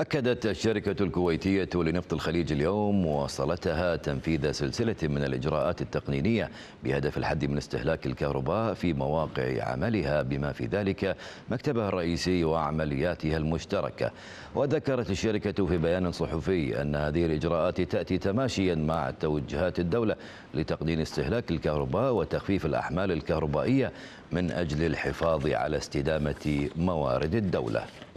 أكدت الشركة الكويتية لنفط الخليج اليوم مواصلتها تنفيذ سلسلة من الإجراءات التقنينية بهدف الحد من استهلاك الكهرباء في مواقع عملها بما في ذلك مكتبها الرئيسي وعملياتها المشتركة وذكرت الشركة في بيان صحفي أن هذه الإجراءات تأتي تماشيا مع توجهات الدولة لتقنين استهلاك الكهرباء وتخفيف الأحمال الكهربائية من أجل الحفاظ على استدامة موارد الدولة